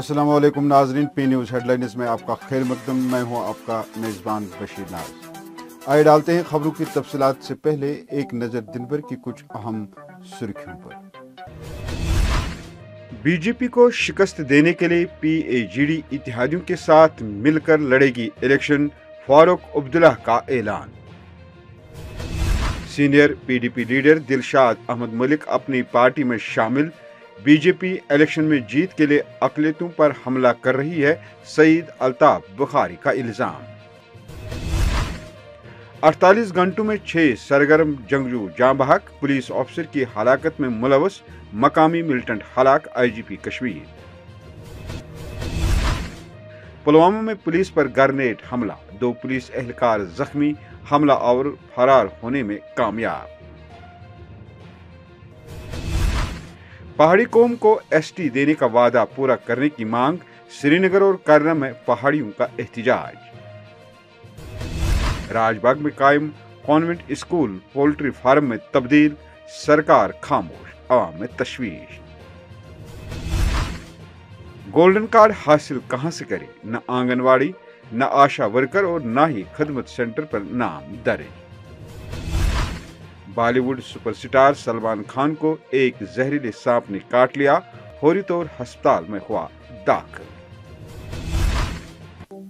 असलम नाजरीन P news headlines में आपका खैर मकदम मैं हूं आपका मेज़बान बशीर नाज आए डालते हैं खबरों की तफसलत से पहले एक नज़र दिन भर की कुछ अहम सुर्खियों पर बीजेपी को शिकस्त देने के लिए पी ए जी डी इतिहादियों के साथ मिलकर लड़ेगी इलेक्शन फारूक अब्दुल्ला का ऐलान senior PDP leader Dilshad Ahmad Malik Apni Party में शामिल बीजेपी इलेक्शन में जीत के लिए अकलीतों पर हमला कर रही है सईद अल्ताफ बुखारी का इल्ज़ाम 48 घंटों में छह सरगर्म जंगजू जाँ पुलिस ऑफिसर की हलाकत में मुलवस मकामी मिलिटेंट हलाक आईजीपी कश्मीर पुलवामा में पुलिस पर ग्रनेड हमला दो पुलिस एहलकार जख्मी हमला और फरार होने में कामयाब पहाड़ी कौम को एसटी देने का वादा पूरा करने की मांग श्रीनगर और करना में पहाड़ियों का एहतजाज राजबाग में कायम कॉन्वेंट स्कूल पोल्ट्री फार्म में तब्दील सरकार खामोश आवाम में तशवीश गोल्डन कार्ड हासिल कहां से करें न आंगनवाड़ी न आशा वर्कर और न ही खदमत सेंटर पर नाम दर्ज बॉलीवुड सुपरस्टार सलमान खान को एक जहरीले सांप ने काट लिया फौरी तौर अस्पताल में हुआ दाखिल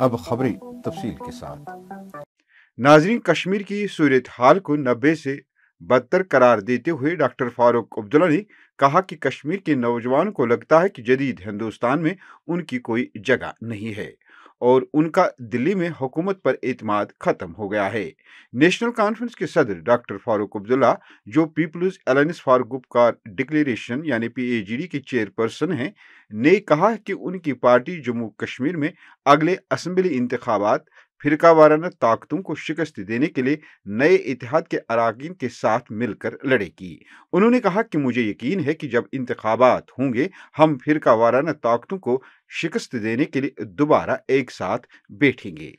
अब खबरें तफसील के साथ नाजरीन कश्मीर की सूरत हाल को नब्बे से बदतर करार देते हुए डॉक्टर फारूक अब्दुल्ला ने कहा कि कश्मीर के नौजवान को लगता है कि जदीद हिंदुस्तान में उनकी कोई जगह नहीं है और उनका दिल्ली में हुकूमत पर एतमाद खत्म हो गया है नेशनल कॉन्फ्रेंस के सदर डॉक्टर फारूक अब्दुल्ला जो पीपल्स अलायंस फॉर ग्रुप का डिक्लेरेशन यानी पीएजीडी के चेयरपर्सन हैं ने कहा कि उनकी पार्टी जम्मू कश्मीर में अगले असम्बली इंतबात फिरका वाराना ताकतों को शिकस्त देने के लिए नए इतिहाद के अरकान के साथ मिलकर लड़ेगी उन्होंने कहा कि मुझे यकीन है कि जब इंतबात होंगे हम फिरका वाराना ताकतों को शिकस्त देने के लिए दोबारा एक साथ बैठेंगे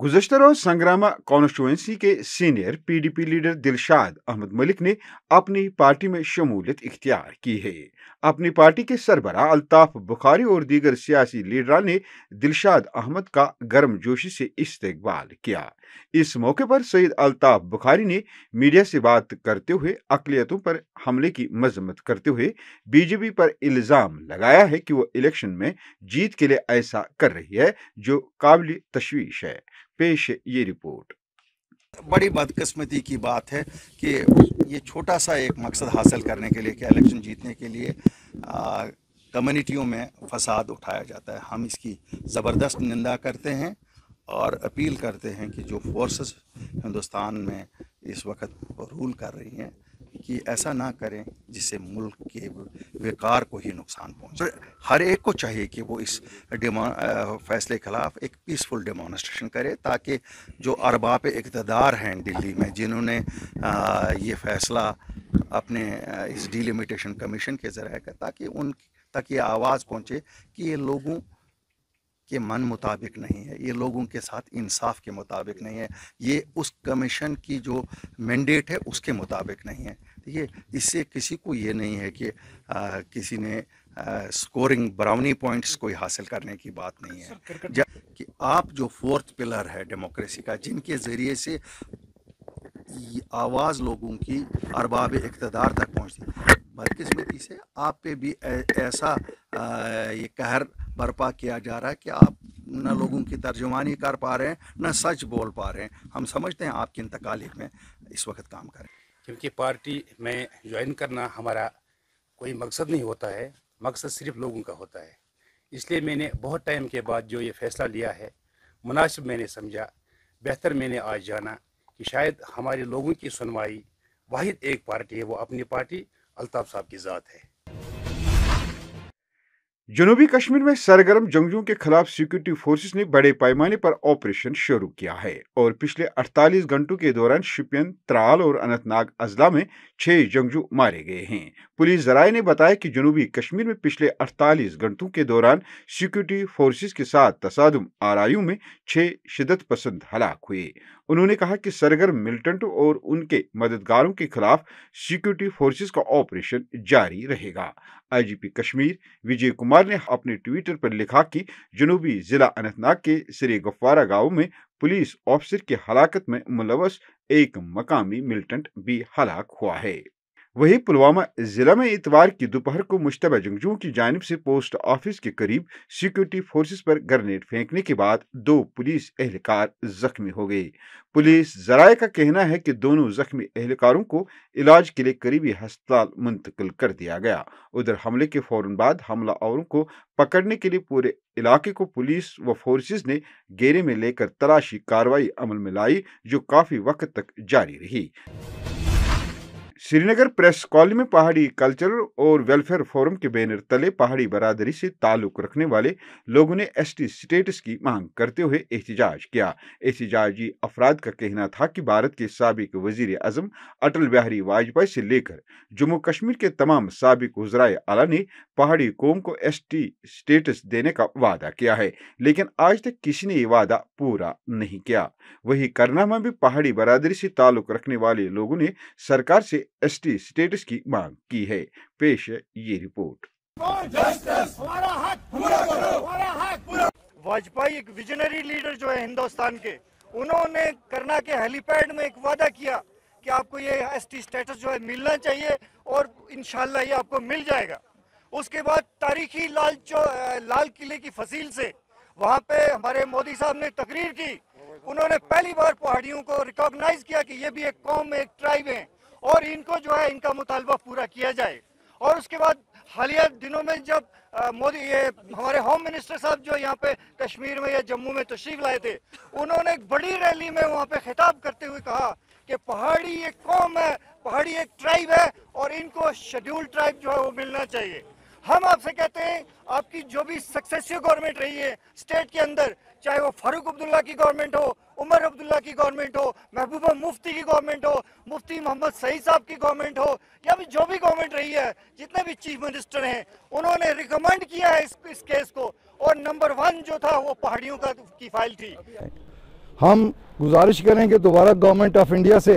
गुजशत रोज संग्रामा कॉन्स्टिटुंसी के senior P D P leader Dilshad Ahmad Malik ने अपनी पार्टी में शमूलियत इख्तियार की है अपनी पार्टी के सरबरा अल्ताफ बुखारी और दीगर सियासी लीडर ने दिलशाद अहमद का गर्म जोशी से इस्तकबाल किया इस मौके पर सईद अलताफ बुखारी ने मीडिया से बात करते हुए अकलीतों पर हमले की मजम्मत करते हुए बीजेपी पर इल्ज़ाम लगाया है कि वो इलेक्शन में जीत के लिए ऐसा कर रही है जो काबिल तशवीश है पेश ये रिपोर्ट बड़ी बदकस्मती की बात है कि ये छोटा सा एक मकसद हासिल करने के लिए कि इलेक्शन जीतने के लिए कम्युनिटियों में फसाद उठाया जाता है हम इसकी ज़बरदस्त निंदा करते हैं और अपील करते हैं कि जो फोर्सेस हिंदुस्तान में इस वक्त रूल कर रही हैं कि ऐसा ना करें जिससे मुल्क के वेकार को ही नुकसान पहुंचे तो हर एक को चाहिए कि वो इस फैसले खिलाफ एक पीसफुल डेमोनस्ट्रेशन करे ताकि जो अरबाब इकतदार हैं दिल्ली में जिन्होंने ये फैसला अपने इस डिलिमिटेशन कमीशन के ज़रिए का ताकि उन तक ये आवाज़ पहुंचे कि ये लोगों के मन मुताबिक नहीं है ये लोगों के साथ इंसाफ के मुताबिक नहीं है ये उस कमीशन की जो मैंडेट है उसके मुताबिक नहीं है ठीक है इससे किसी को ये नहीं है कि आ, किसी ने आ, स्कोरिंग ब्राउनी पॉइंट्स कोई हासिल करने की बात नहीं है कि आप जो फोर्थ पिलर है डेमोक्रेसी का जिनके ज़रिए से आवाज़ लोगों की अरबाब इकतदार तक पहुँचती बदकिस्मती से आप पे भी ऐसा ये कहर बर्पा किया जा रहा है कि आप न लोगों की तर्जुमानी कर पा रहे हैं न सच बोल पा रहे हैं हम समझते हैं आपकी इंतकालिक में इस वक्त काम करें क्योंकि पार्टी में ज्वाइन करना हमारा कोई मकसद नहीं होता है मकसद सिर्फ लोगों का होता है इसलिए मैंने बहुत टाइम के बाद जो ये फ़ैसला लिया है मुनासिब मैंने समझा बेहतर मैंने आज जाना कि शायद हमारे लोगों की सुनवाई वाहिद एक पार्टी है वो अपनी पार्टी अलताफ़ साहब की ज़ात है जनूबी कश्मीर में सरगर्म जंगजों के खिलाफ सिक्योरिटी फोर्सेस ने बड़े पैमाने पर ऑपरेशन शुरू किया है और पिछले 48 घंटों के दौरान शिपियन त्राल और अनंतनाग अजला में छह जंगजू मारे गए हैं पुलिस जराये ने बताया कि जनूबी कश्मीर में पिछले 48 घंटों के दौरान सिक्योरिटी फोर्सेस के साथ तसादम आरआईयू में छह शिदत पसंद हलाक हुए उन्होंने कहा कि सरगर्म मिलिटेंटों और उनके मददगारों के खिलाफ सिक्योरिटी फोर्सेज का ऑपरेशन जारी रहेगा आईजीपी कश्मीर विजय कुमार सरकार ने अपने ट्विटर पर लिखा कि जनूबी जिला अनंतनाग के सिरे गफ्वारा गांव में पुलिस ऑफिसर की हलाकत में मुलवस एक मकामी मिलिटेंट भी हलाक हुआ है वहीं पुलवामा जिला में इतवार की दोपहर को मुश्तबा जंगजू की जानब से पोस्ट ऑफिस के करीब सिक्योरिटी फोर्सेस पर ग्रेनेड फेंकने के बाद दो पुलिस एहलकार जख्मी हो गए पुलिस जराये का कहना है कि दोनों जख्मी एहलकारों को इलाज के लिए करीबी हस्पताल मुंतकिल कर दिया गया उधर हमले के फौरन बाद हमला औरों को पकड़ने के लिए पूरे इलाके को पुलिस व फोर्सेज ने घेरे में लेकर तलाशी कार्रवाई अमल में लाई जो काफी वक्त तक जारी रही श्रीनगर प्रेस कॉलोनी में पहाड़ी कल्चरल और वेलफेयर फोरम के बैनर तले पहाड़ी बरादरी से ताल्लुक रखने वाले लोगों ने एसटी स्टेटस की मांग करते हुए एहतजाज किया एहतजाजी अफराद का कहना था कि भारत के सबक वजीर अजम अटल बिहारी वाजपेयी से लेकर जम्मू कश्मीर के तमाम सबक वजराय अला ने पहाड़ी कौम को एस टी स्टेटस देने का वादा किया है लेकिन आज तक किसी ने ये वादा पूरा नहीं किया वही करनामा में भी पहाड़ी बरादरी से ताल्लुक रखने वाले लोगों ने सरकार से एसटी स्टेटस की मांग की है पेश है ये रिपोर्ट वाजपेयी एक विजनरी लीडर जो है हिंदुस्तान के उन्होंने करना के हेलीपैड में एक वादा किया कि आपको ये एसटी स्टेटस जो है मिलना चाहिए और इनशाला ये आपको मिल जाएगा उसके बाद तारीखी लाल लाल किले की फसील से वहाँ पे हमारे मोदी साहब ने तकरीर की उन्होंने पहली बार पहाड़ियों को रिकॉग्नाइज किया कि ये भी एक कौम एक ट्राइब है और इनको जो है इनका मुतालबा पूरा किया जाए और उसके बाद हालिया दिनों में जब मोदी ये हमारे होम मिनिस्टर साहब जो यहाँ पे कश्मीर में या जम्मू में तशरीफ लाए थे उन्होंने एक बड़ी रैली में वहाँ पे खिताब करते हुए कहा कि पहाड़ी एक कौम है पहाड़ी एक ट्राइब है और इनको शेड्यूल ट्राइब जो है वो मिलना चाहिए हम आपसे कहते हैं आपकी जो भी सक्सेसिव गवर्नमेंट रही है स्टेट के अंदर चाहे वो फारूक अब्दुल्ला की गवर्नमेंट हो उमर अब्दुल्ला की गवर्नमेंट हो महबूबा मुफ्ती की गवर्नमेंट हो मुफ्ती मोहम्मद सही साहब की गवर्नमेंट हो या भी जो भी गवर्नमेंट रही है जितने भी चीफ मिनिस्टर हैं उन्होंने रिकमेंड किया है इस, इस केस को और नंबर वन जो था वो पहाड़ियों का की फाइल थी हम गुजारिश करेंगे दोबारा गवर्नमेंट ऑफ इंडिया से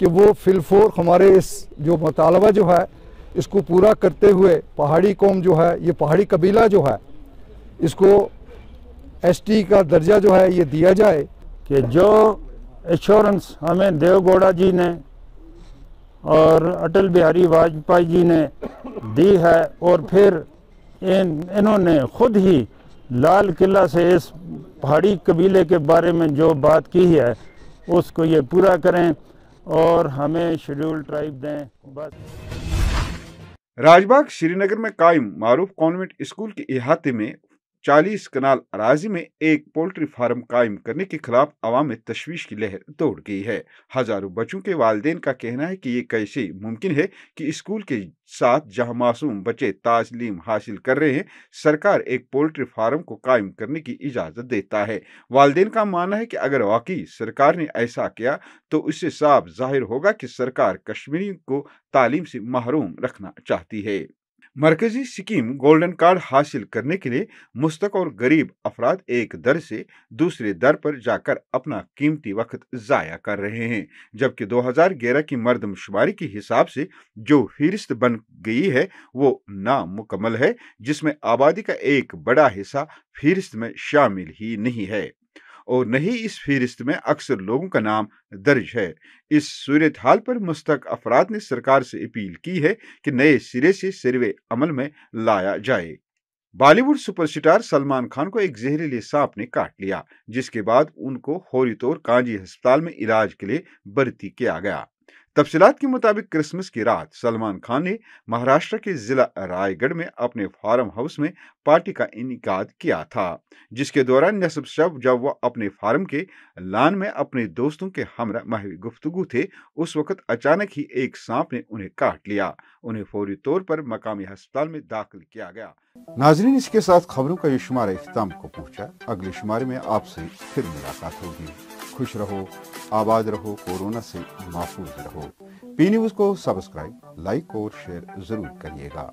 कि वो फिलफोर हमारे इस जो मुतालबा जो है इसको पूरा करते हुए पहाड़ी कौम जो है ये पहाड़ी कबीला जो है इसको एसटी का दर्जा जो है ये दिया जाए कि जो एश्योरेंस हमें देवगौड़ा जी ने और अटल बिहारी वाजपेयी जी ने दी है और फिर इन इन्होंने खुद ही लाल किला से इस पहाड़ी कबीले के बारे में जो बात की है उसको ये पूरा करें और हमें शेड्यूल ट्राइब दें बस राजबाग श्रीनगर में कायम मारूफ कॉन्वेंट स्कूल के अहाते में 40 कनाल अराजी में एक पोल्ट्री फार्म कायम करने के खिलाफ आवाम में तशवीश की लहर दौड़ गई है हजारों बच्चों के वालदेन का कहना है कि ये कैसे मुमकिन है कि स्कूल के साथ जहां मासूम बच्चे ताजलीम हासिल कर रहे हैं सरकार एक पोल्ट्री फार्म को कायम करने की इजाज़त देता है वालदेन का मानना है कि अगर वाकई सरकार ने ऐसा किया तो उससे साफ जाहिर होगा कि सरकार कश्मीरियों को तालीम से महरूम रखना चाहती है मरकजी स्कीम गोल्डन कार्ड हासिल करने के लिए मुस्तक और गरीब अफराद एक दर से दूसरे दर पर जाकर अपना कीमती वक्त ज़ाया कर रहे हैं जबकि 2011 की मर्दमशुमारी के हिसाब से जो फहरिस्त बन गई है वो नामुकमल है जिसमें आबादी का एक बड़ा हिस्सा फहरिस्त में शामिल ही नहीं है और नहीं इस फहरिस्त में अक्सर लोगों का नाम दर्ज है इस सूरत हाल पर मुस्तक अफराद ने सरकार से अपील की है कि नए सिरे से सर्वे अमल में लाया जाए बॉलीवुड सुपरस्टार सलमान खान को एक जहरीले सांप ने काट लिया जिसके बाद उनको फौरी तौर कांजी अस्पताल में इलाज के लिए भर्ती किया गया तफसीत के मुताबिक क्रिसमस की रात सलमान खान ने महाराष्ट्र के ज़िला रायगढ़ में अपने फार्म हाउस में पार्टी का इनका किया था जिसके दौरान नसब शब जब वह अपने फार्म के लान में अपने दोस्तों के हमरा माहवी गुफ्तगु थे उस वक्त अचानक ही एक सांप ने उन्हें काट लिया उन्हें फौरी तौर पर मकामी अस्पताल में दाखिल किया गया नाजरीन इसके साथ खबरों का ये शुमार अख्ताम को पहुँचा अगले शुमारे में आपसे फिर मुलाकात होगी खुश रहो आबाद रहो कोरोना से महफूज रहो पी न्यूज़ को सब्सक्राइब लाइक और शेयर ज़रूर करिएगा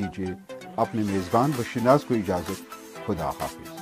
दीजिए अपने मेज़बान बशीनाज को इजाज़त खुदा हाफिज